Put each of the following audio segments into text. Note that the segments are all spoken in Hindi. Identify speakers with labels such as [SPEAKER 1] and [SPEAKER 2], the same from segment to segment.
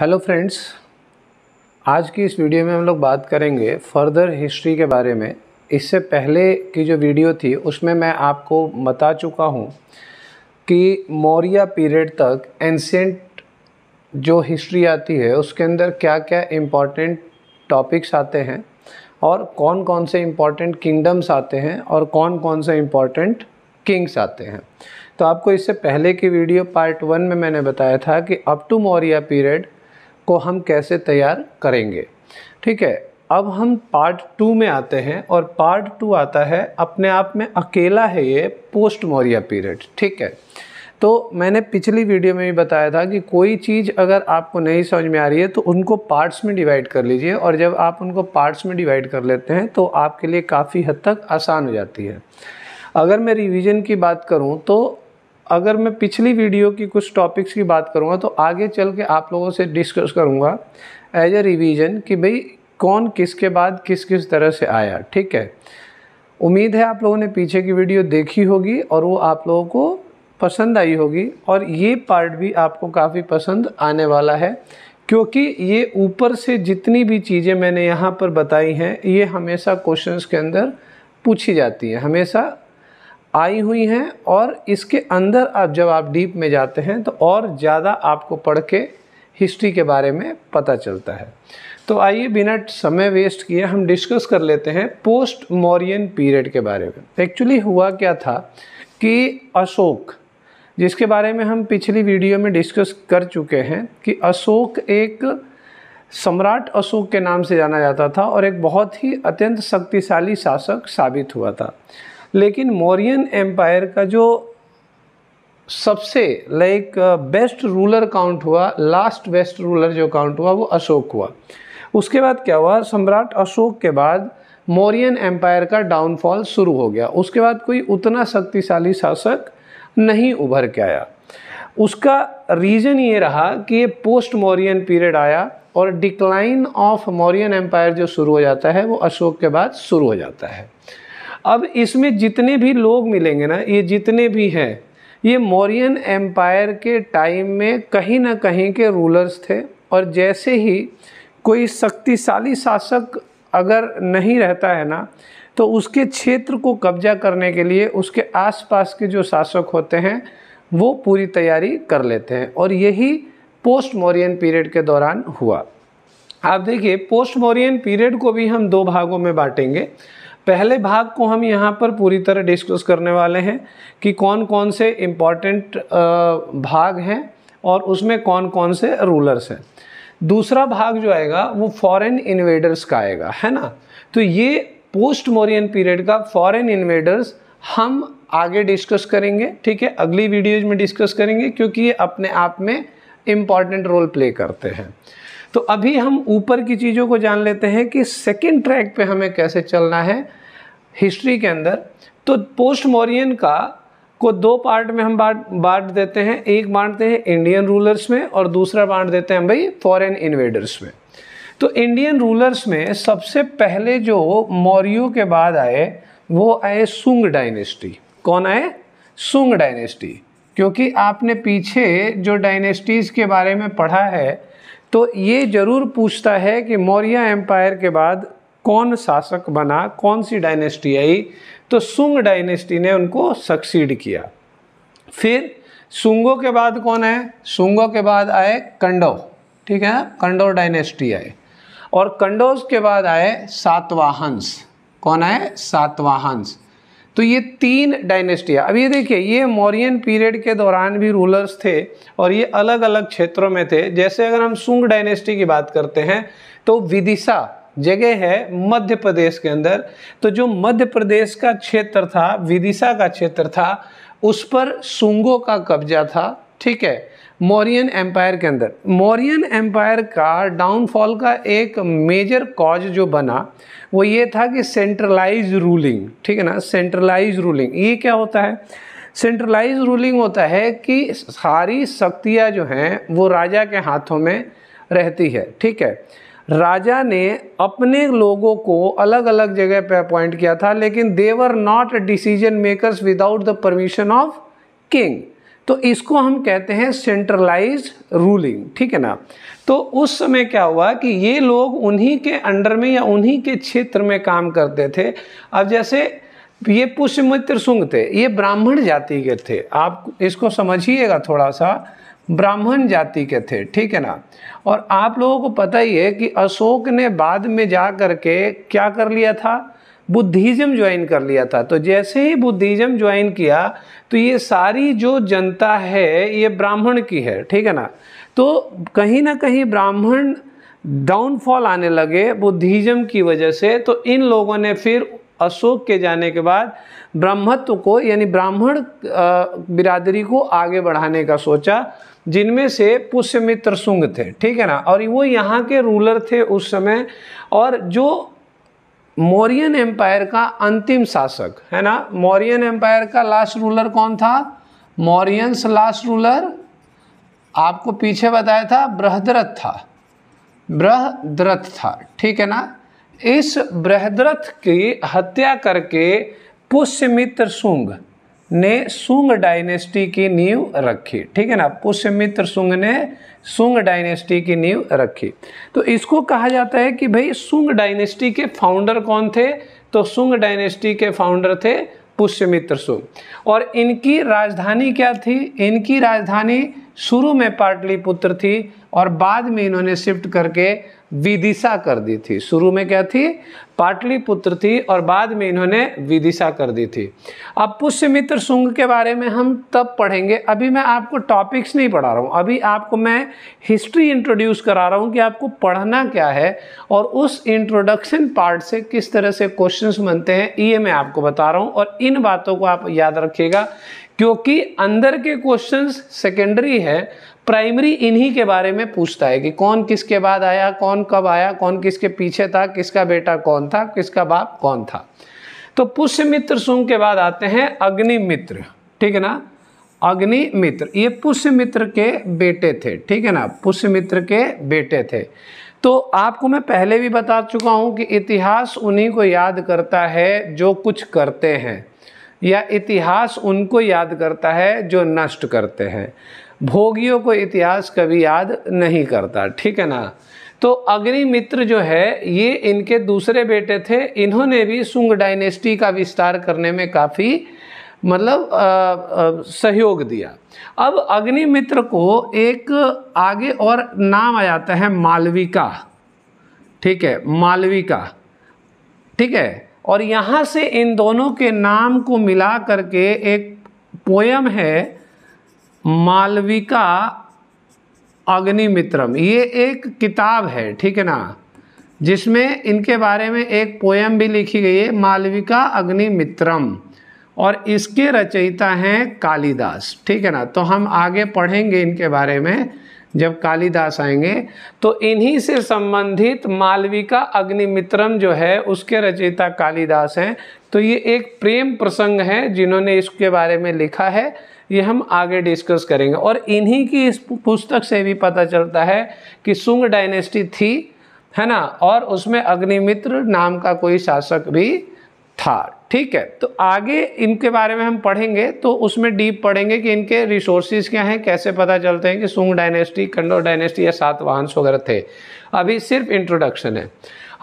[SPEAKER 1] हेलो फ्रेंड्स आज की इस वीडियो में हम लोग बात करेंगे फर्दर हिस्ट्री के बारे में इससे पहले की जो वीडियो थी उसमें मैं आपको बता चुका हूँ कि मौर्य पीरियड तक एंसेंट जो हिस्ट्री आती है उसके अंदर क्या क्या इम्पॉर्टेंट टॉपिक्स आते हैं और कौन कौन से इम्पॉर्टेंट किंगडम्स आते हैं और कौन कौन से इम्पॉर्टेंट किंग्स आते हैं तो आपको इससे पहले की वीडियो पार्ट वन में मैंने बताया था कि अप टू मौर्य पीरियड को हम कैसे तैयार करेंगे ठीक है अब हम पार्ट टू में आते हैं और पार्ट टू आता है अपने आप में अकेला है ये पोस्ट मौरिया पीरियड ठीक है तो मैंने पिछली वीडियो में भी बताया था कि कोई चीज़ अगर आपको नहीं समझ में आ रही है तो उनको पार्ट्स में डिवाइड कर लीजिए और जब आप उनको पार्ट्स में डिवाइड कर लेते हैं तो आपके लिए काफ़ी हद तक आसान हो जाती है अगर मैं रिवीजन की बात करूं तो अगर मैं पिछली वीडियो की कुछ टॉपिक्स की बात करूँगा तो आगे चल के आप लोगों से डिस्कस करूँगा एज ए रिविज़न कि भाई कौन किसके बाद किस किस तरह से आया ठीक है उम्मीद है आप लोगों ने पीछे की वीडियो देखी होगी और वो आप लोगों को पसंद आई होगी और ये पार्ट भी आपको काफ़ी पसंद आने वाला है क्योंकि ये ऊपर से जितनी भी चीज़ें मैंने यहाँ पर बताई हैं ये हमेशा क्वेश्चंस के अंदर पूछी जाती हैं हमेशा आई हुई हैं और इसके अंदर आप जब आप डीप में जाते हैं तो और ज़्यादा आपको पढ़ के हिस्ट्री के बारे में पता चलता है तो आइए बिना समय वेस्ट किए हम डिस्कस कर लेते हैं पोस्ट मौर्यन पीरियड के बारे में एक्चुअली हुआ क्या था कि अशोक जिसके बारे में हम पिछली वीडियो में डिस्कस कर चुके हैं कि अशोक एक सम्राट अशोक के नाम से जाना जाता था और एक बहुत ही अत्यंत शक्तिशाली शासक साबित हुआ था लेकिन मौर्यन एम्पायर का जो सबसे लाइक बेस्ट रूलर काउंट हुआ लास्ट बेस्ट रूलर जो काउंट हुआ वो अशोक हुआ उसके बाद क्या हुआ सम्राट अशोक के बाद मौर्यन एम्पायर का डाउनफॉल शुरू हो गया उसके बाद कोई उतना शक्तिशाली शासक नहीं उभर के आया उसका रीज़न ये रहा कि ये पोस्ट मौर्यन पीरियड आया और डिक्लाइन ऑफ मौर्यन एम्पायर जो शुरू हो जाता है वो अशोक के बाद शुरू हो जाता है अब इसमें जितने भी लोग मिलेंगे ना ये जितने भी हैं ये मौर्यन एम्पायर के टाइम में कहीं ना कहीं के रूलर्स थे और जैसे ही कोई शक्तिशाली शासक अगर नहीं रहता है ना तो उसके क्षेत्र को कब्जा करने के लिए उसके आसपास के जो शासक होते हैं वो पूरी तैयारी कर लेते हैं और यही पोस्ट मौर्यन पीरियड के दौरान हुआ आप देखिए पोस्ट मौर्यन पीरियड को भी हम दो भागों में बांटेंगे पहले भाग को हम यहाँ पर पूरी तरह डिस्कस करने वाले हैं कि कौन कौन से इम्पॉर्टेंट भाग हैं और उसमें कौन कौन से रूलर्स हैं दूसरा भाग जो आएगा वो फॉरेन इन्वेडर्स का आएगा है ना तो ये पोस्ट मोरियन पीरियड का फॉरेन इन्वेडर्स हम आगे डिस्कस करेंगे ठीक है अगली वीडियोज में डिस्कस करेंगे क्योंकि ये अपने आप में इम्पॉर्टेंट रोल प्ले करते हैं तो अभी हम ऊपर की चीज़ों को जान लेते हैं कि सेकेंड ट्रैक पे हमें कैसे चलना है हिस्ट्री के अंदर तो पोस्ट मॉरियन का को दो पार्ट में हम बांट बांट देते हैं एक बांटते हैं इंडियन रूलर्स में और दूसरा बांट देते हैं भाई फॉरेन इन्वेडर्स में तो इंडियन रूलर्स में सबसे पहले जो मौर्यों के बाद आए वो आए सुंग डायनेस्टी कौन आए सुंग डायनेस्टी क्योंकि आपने पीछे जो डायनेस्टीज़ के बारे में पढ़ा है तो ये ज़रूर पूछता है कि मौर्य एम्पायर के बाद कौन शासक बना कौन सी डायनेस्टी आई तो सुंग डायनेस्टी ने उनको सक्सीड किया फिर सुंगों के बाद कौन है सुंगों के बाद आए कंडो ठीक है ना कंडो डायनेस्टी आए और कंडोज के बाद आए सातवाहंस कौन आए सातवाहंस तो ये तीन डायनेस्टियाँ अब ये देखिए ये मौर्यन पीरियड के दौरान भी रूलर्स थे और ये अलग अलग क्षेत्रों में थे जैसे अगर हम सुंग डायनेस्टी की बात करते हैं तो विदिशा जगह है मध्य प्रदेश के अंदर तो जो मध्य प्रदेश का क्षेत्र था विदिशा का क्षेत्र था उस पर सुंगों का कब्जा था ठीक है मौरियन एम्पायर के अंदर मौरियन एम्पायर का डाउनफॉल का एक मेजर कॉज जो बना वो ये था कि सेंट्रलाइज रूलिंग ठीक है ना सेंट्रलाइज रूलिंग ये क्या होता है सेंट्रलाइज रूलिंग होता है कि सारी शक्तियाँ जो हैं वो राजा के हाथों में रहती है ठीक है राजा ने अपने लोगों को अलग अलग जगह पे अपॉइंट किया था लेकिन they were not decision makers without the permission of king तो इसको हम कहते हैं सेंट्रलाइज रूलिंग ठीक है ना तो उस समय क्या हुआ कि ये लोग उन्हीं के अंडर में या उन्हीं के क्षेत्र में काम करते थे अब जैसे ये पुष्यमित्र सुंग थे ये ब्राह्मण जाति के थे आप इसको समझिएगा थोड़ा सा ब्राह्मण जाति के थे ठीक है ना और आप लोगों को पता ही है कि अशोक ने बाद में जा करके क्या कर लिया था बुद्धिज़्म ज्वाइन कर लिया था तो जैसे ही बुद्धिज़्म ज्वाइन किया तो ये सारी जो जनता है ये ब्राह्मण की है ठीक है ना तो कहीं ना कहीं ब्राह्मण डाउनफॉल आने लगे बुद्धिज़्म की वजह से तो इन लोगों ने फिर अशोक के जाने के बाद ब्रह्मत्व को यानी ब्राह्मण बिरादरी को आगे बढ़ाने का सोचा जिनमें से पुष्यमित्र सुंग थे ठीक है ना और वो यहाँ के रूलर थे उस समय और जो मौर्यन एम्पायर का अंतिम शासक है ना मौर्यन एम्पायर का लास्ट रूलर कौन था मौर्यंस लास्ट रूलर आपको पीछे बताया था बृहद्रथ था बृहद्रथ था ठीक है ना इस बृहद्रथ की हत्या करके पुष्यमित्र शुंग ने सुंग डायनेस्टी की नींव रखी ठीक है ना पुष्यमित्र सुंग ने सुंग डायनेस्टी की नींव रखी तो इसको कहा जाता है कि भाई सुंग डायनेस्टी के फाउंडर कौन थे तो सुंग डायनेस्टी के फाउंडर थे पुष्यमित्र सुंग और इनकी राजधानी क्या थी इनकी राजधानी शुरू में पाटलिपुत्र थी और बाद में इन्होंने शिफ्ट करके विदिशा कर दी थी शुरू में क्या थी पाटलिपुत्र थी और बाद में इन्होंने विदिशा कर दी थी अब पुष्यमित्र शुंग के बारे में हम तब पढ़ेंगे अभी मैं आपको टॉपिक्स नहीं पढ़ा रहा हूँ अभी आपको मैं हिस्ट्री इंट्रोड्यूस करा रहा हूँ कि आपको पढ़ना क्या है और उस इंट्रोडक्शन पार्ट से किस तरह से क्वेश्चन बनते हैं ये मैं आपको बता रहा हूँ और इन बातों को आप याद रखिएगा क्योंकि अंदर के क्वेश्चंस सेकेंडरी है प्राइमरी इन्हीं के बारे में पूछता है कि कौन किसके बाद आया कौन कब आया कौन किसके पीछे था किसका बेटा कौन था किसका बाप कौन था तो पुष्य मित्र सुंग के बाद आते हैं अग्नि मित्र ठीक है ना अग्नि मित्र ये पुष्य मित्र के बेटे थे ठीक है ना पुष्य मित्र के बेटे थे तो आपको मैं पहले भी बता चुका हूँ कि इतिहास उन्हीं को याद करता है जो कुछ करते हैं या इतिहास उनको याद करता है जो नष्ट करते हैं भोगियों को इतिहास कभी याद नहीं करता ठीक है ना तो अग्निमित्र जो है ये इनके दूसरे बेटे थे इन्होंने भी सुंग डायनेस्टी का विस्तार करने में काफ़ी मतलब सहयोग दिया अब अग्नि मित्र को एक आगे और नाम आ जाता है मालविका ठीक है मालविका ठीक है और यहाँ से इन दोनों के नाम को मिला करके एक पोयम है मालविका अग्निमित्रम ये एक किताब है ठीक है ना जिसमें इनके बारे में एक पोयम भी लिखी गई है मालविका अग्निमित्रम और इसके रचयिता हैं कालिदास ठीक है ना तो हम आगे पढ़ेंगे इनके बारे में जब कालिदास आएंगे तो इन्हीं से संबंधित मालविका अग्निमित्रम जो है उसके रचयिता कालिदास हैं तो ये एक प्रेम प्रसंग है जिन्होंने इसके बारे में लिखा है ये हम आगे डिस्कस करेंगे और इन्हीं की इस पुस्तक से भी पता चलता है कि सुंग डायनेस्टी थी है ना और उसमें अग्निमित्र नाम का कोई शासक भी था ठीक है तो आगे इनके बारे में हम पढ़ेंगे तो उसमें डीप पढ़ेंगे कि इनके रिसोर्सेज क्या हैं कैसे पता चलते हैं कि सुंग डायनेस्टी कंडोर डायनेस्टी या सातवाहंस वगैरह थे अभी सिर्फ इंट्रोडक्शन है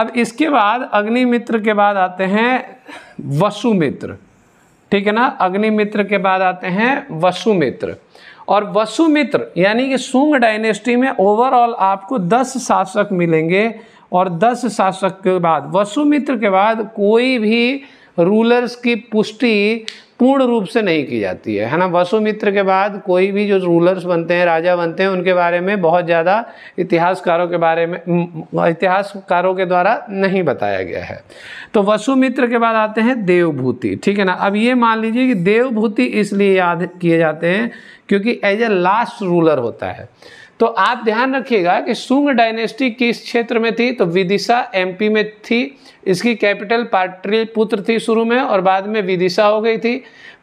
[SPEAKER 1] अब इसके बाद अग्निमित्र के बाद आते हैं वसुमित्र ठीक है ना अग्निमित्र के बाद आते हैं वसुमित्र और वसुमित्र यानी कि सुंग डायनेस्टी में ओवरऑल आपको दस शासक मिलेंगे और दस शासक के बाद वसुमित्र के बाद कोई भी रूलर्स की पुष्टि पूर्ण रूप से नहीं की जाती है है ना वसुमित्र के बाद कोई भी जो रूलर्स बनते हैं राजा बनते हैं उनके बारे में बहुत ज़्यादा इतिहासकारों के बारे में इतिहासकारों के द्वारा नहीं बताया गया है तो वसुमित्र के बाद आते हैं देवभूति ठीक है ना अब ये मान लीजिए कि देवभूति इसलिए याद किए जाते हैं क्योंकि एज ए लास्ट रूलर होता है तो आप ध्यान रखिएगा कि सुंग डायनेस्टी किस क्षेत्र में थी तो विदिशा एमपी में थी इसकी कैपिटल पाटलिपुत्र थी शुरू में और बाद में विदिशा हो गई थी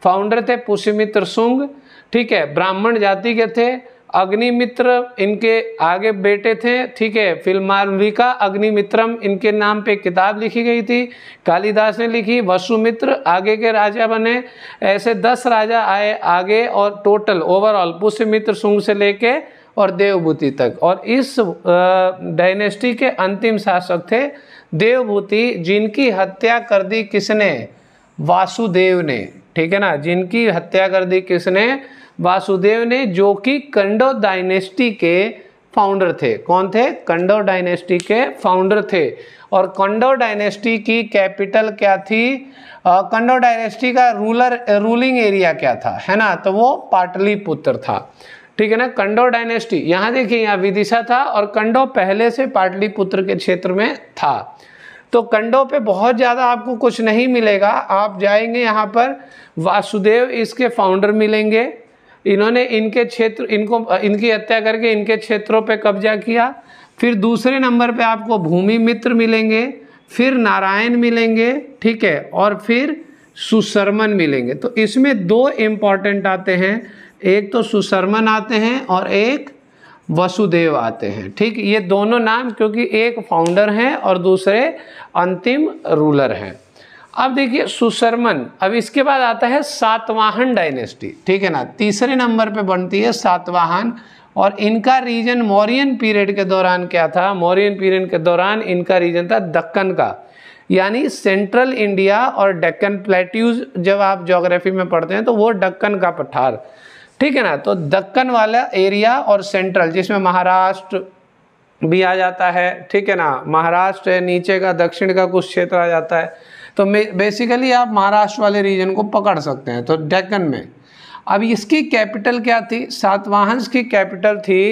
[SPEAKER 1] फाउंडर थे पुष्यमित्र सुंग ठीक है ब्राह्मण जाति के थे अग्निमित्र इनके आगे बेटे थे ठीक है फिल्मालविका अग्निमित्रम इनके नाम पे किताब लिखी गई थी कालिदास ने लिखी वसुमित्र आगे के राजा बने ऐसे दस राजा आए आगे और टोटल ओवरऑल पुष्यमित्र सुंग से लेके और देवभूति तक और इस डायनेस्टी के अंतिम शासक थे देवभूति जिनकी हत्या कर दी किसने वासुदेव ने ठीक है ना जिनकी हत्या कर दी किसने वासुदेव ने जो कि कंडो डायनेस्टी के फाउंडर थे कौन थे कंडो डायनेस्टी के फाउंडर थे और कंडो डायनेस्टी की कैपिटल क्या थी कंडो डायनेस्टी का रूलर रूलिंग एरिया क्या था है ना तो वो पाटलिपुत्र था ठीक है ना कंडो डायनेस्टी यहां देखिए यहां विदिशा था और कंडो पहले से पाटलिपुत्र के क्षेत्र में था तो कंडो पे बहुत ज़्यादा आपको कुछ नहीं मिलेगा आप जाएंगे यहाँ पर वासुदेव इसके फाउंडर मिलेंगे इन्होंने इनके क्षेत्र इनको इनकी हत्या करके इनके क्षेत्रों पे कब्जा किया फिर दूसरे नंबर पे आपको भूमि मित्र मिलेंगे फिर नारायण मिलेंगे ठीक है और फिर सुशर्मन मिलेंगे तो इसमें दो इम्पॉर्टेंट आते हैं एक तो सुशर्मन आते हैं और एक वसुदेव आते हैं ठीक ये दोनों नाम क्योंकि एक फाउंडर हैं और दूसरे अंतिम रूलर हैं अब देखिए सुशर्मन अब इसके बाद आता है सातवाहन डायनेस्टी ठीक है ना तीसरे नंबर पे बनती है सातवाहन और इनका रीजन मौर्यन पीरियड के दौरान क्या था मौर्यन पीरियड के दौरान इनका रीजन था दक्कन का यानी सेंट्रल इंडिया और डक्कन प्लेट्यूज जब आप जोग्राफी में पढ़ते हैं तो वो डक्कन का पठार ठीक है ना तो दक्कन वाला एरिया और सेंट्रल जिसमें महाराष्ट्र भी आ जाता है ठीक है ना महाराष्ट्र है नीचे का दक्षिण का कुछ क्षेत्र आ जाता है तो बेसिकली आप महाराष्ट्र वाले रीजन को पकड़ सकते हैं तो डेक्कन में अब इसकी कैपिटल क्या थी सातवाहंस की कैपिटल थी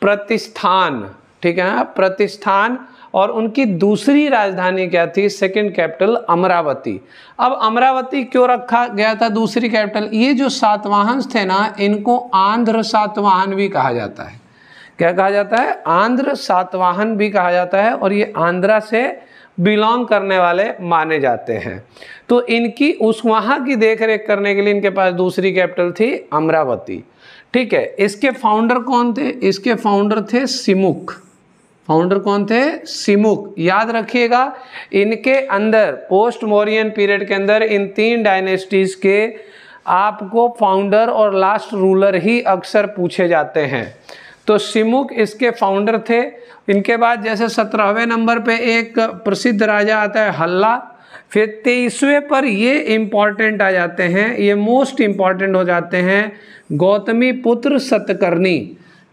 [SPEAKER 1] प्रतिष्ठान ठीक है ना प्रतिष्ठान और उनकी दूसरी राजधानी क्या थी सेकंड कैपिटल अमरावती अब अमरावती क्यों रखा गया था दूसरी कैपिटल ये जो सातवाहन थे ना इनको आंध्र सातवाहन भी कहा जाता है क्या कहा जाता है आंध्र सातवाहन भी कहा जाता है और ये आंध्रा से बिलोंग करने वाले माने जाते हैं तो इनकी उस वहाँ की देख रेख करने के लिए इनके पास दूसरी कैपिटल थी अमरावती ठीक है इसके फाउंडर कौन थे इसके फाउंडर थे सिमुख फाउंडर कौन थे सिमुक याद रखिएगा इनके अंदर पोस्ट मोरियन पीरियड के अंदर इन तीन डायनेस्टीज के आपको फाउंडर और लास्ट रूलर ही अक्सर पूछे जाते हैं तो सिमुक इसके फाउंडर थे इनके बाद जैसे सत्रहवें नंबर पे एक प्रसिद्ध राजा आता है हल्ला फिर तेईसवें पर ये इम्पॉर्टेंट आ जाते हैं ये मोस्ट इम्पॉर्टेंट हो जाते हैं गौतमी पुत्र सतकर्णी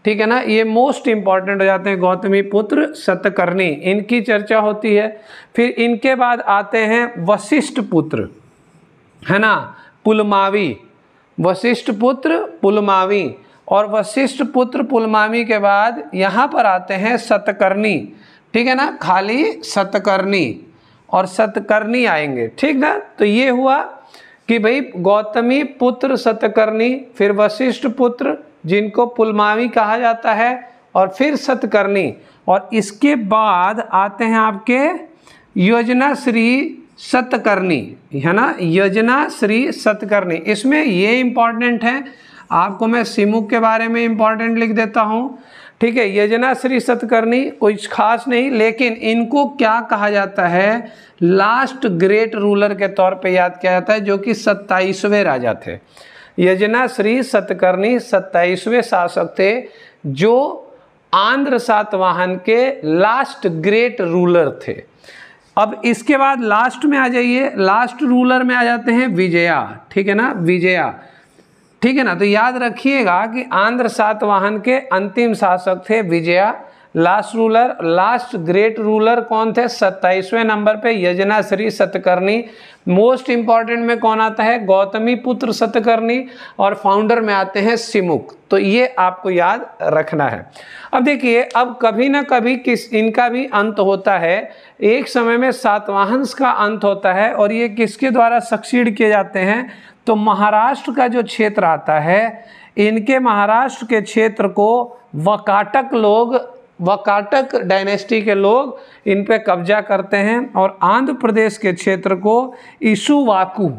[SPEAKER 1] ठीक है ना ये मोस्ट इम्पॉर्टेंट हो जाते हैं गौतमी पुत्र सतकर्णी इनकी चर्चा होती है फिर इनके बाद आते हैं वशिष्ठ पुत्र है ना पुलमावी वशिष्ठ पुत्र पुलमावी और वशिष्ठ पुत्र पुलमावी के बाद यहाँ पर आते हैं सतकर्णी ठीक है ना खाली सतकर्णी और सतकर्णी आएंगे ठीक ना तो ये हुआ कि भाई गौतमी पुत्र सतकर्णी फिर वशिष्ठ पुत्र जिनको पुलमावी कहा जाता है और फिर सतकर्णी और इसके बाद आते हैं आपके योजना श्री सतकर्णी है ना योजना श्री सतकर्णी इसमें ये इम्पॉर्टेंट है आपको मैं सिमुक के बारे में इम्पॉर्टेंट लिख देता हूँ ठीक है योजना श्री सतकर्णी कुछ खास नहीं लेकिन इनको क्या कहा जाता है लास्ट ग्रेट रूलर के तौर पे याद किया जाता है जो कि सत्ताईसवें राजा थे यजना श्री सतकर्णी सत्ताईसवें शासक थे जो आंध्र सातवाहन के लास्ट ग्रेट रूलर थे अब इसके बाद लास्ट में आ जाइए लास्ट रूलर में आ जाते हैं विजया ठीक है ना विजया ठीक है ना तो याद रखिएगा कि आंध्र सातवाहन के अंतिम शासक थे Vijaya last ruler last great ruler कौन थे सत्ताईसवें नंबर पे यजना श्री सतकर्णी मोस्ट इंपॉर्टेंट में कौन आता है गौतमी पुत्र सतकर्णी और फाउंडर में आते हैं सिमुक तो ये आपको याद रखना है अब देखिए अब कभी ना कभी किस इनका भी अंत होता है एक समय में सातवाहंस का अंत होता है और ये किसके द्वारा सक्सीड किए जाते हैं तो महाराष्ट्र का जो क्षेत्र आता है इनके महाराष्ट्र के क्षेत्र को वकाटक लोग वकाटक डायनेस्टी के लोग इन पर कब्जा करते हैं और आंध्र प्रदेश के क्षेत्र को ईशुवाकू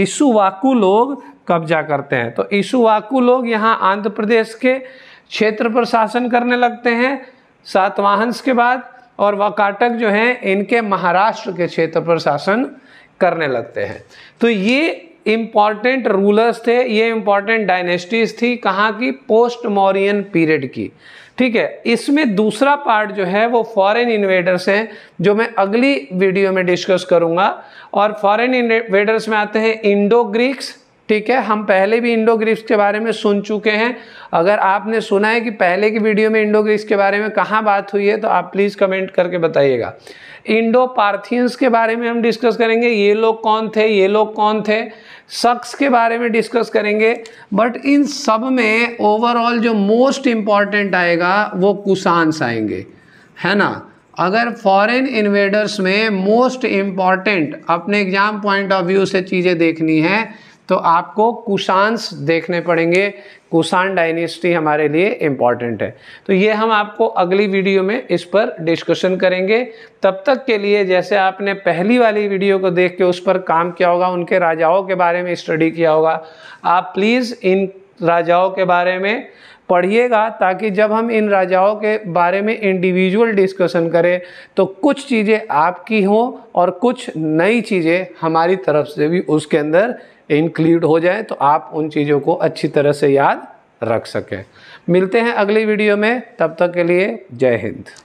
[SPEAKER 1] ईशुवाकू लोग कब्जा करते हैं तो ईशुवाकू लोग यहाँ आंध्र प्रदेश के क्षेत्र पर शासन करने लगते हैं सातवाहंस के बाद और वकाटक जो हैं इनके महाराष्ट्र के क्षेत्र पर शासन करने लगते हैं तो ये इम्पॉर्टेंट रूलर्स थे ये इम्पॉर्टेंट डायनेस्टीज़ थी कहाँ की पोस्ट मौरियन पीरियड की ठीक है इसमें दूसरा पार्ट जो है वो फॉरेन इन्वेडर्स हैं जो मैं अगली वीडियो में डिस्कस करूंगा और फॉरेन इन्वेडर्स में आते हैं इंडो ग्रीक्स ठीक है हम पहले भी इंडो ग्रीफ्स के बारे में सुन चुके हैं अगर आपने सुना है कि पहले की वीडियो में इंडो ग्रीफ्स के बारे में कहाँ बात हुई है तो आप प्लीज़ कमेंट करके बताइएगा इंडो पार्थियंस के बारे में हम डिस्कस करेंगे ये लोग कौन थे ये लोग कौन थे शख्स के बारे में डिस्कस करेंगे बट इन सब में ओवरऑल जो मोस्ट इम्पॉर्टेंट आएगा वो कुशांस आएंगे है ना अगर फॉरेन इन्वेडर्स में मोस्ट इम्पॉर्टेंट अपने एग्जाम पॉइंट ऑफ व्यू से चीज़ें देखनी है तो आपको कुशांस देखने पड़ेंगे कुशान डायनेस्टी हमारे लिए इम्पॉर्टेंट है तो ये हम आपको अगली वीडियो में इस पर डिस्कशन करेंगे तब तक के लिए जैसे आपने पहली वाली वीडियो को देख के उस पर काम किया होगा उनके राजाओं के बारे में स्टडी किया होगा आप प्लीज़ इन राजाओं के बारे में पढ़िएगा ताकि जब हम इन राजाओं के बारे में इंडिविजुअल डिस्कशन करें तो कुछ चीज़ें आपकी हों और कुछ नई चीज़ें हमारी तरफ से भी उसके अंदर इंक्लूड हो जाए तो आप उन चीज़ों को अच्छी तरह से याद रख सकें मिलते हैं अगली वीडियो में तब तक के लिए जय हिंद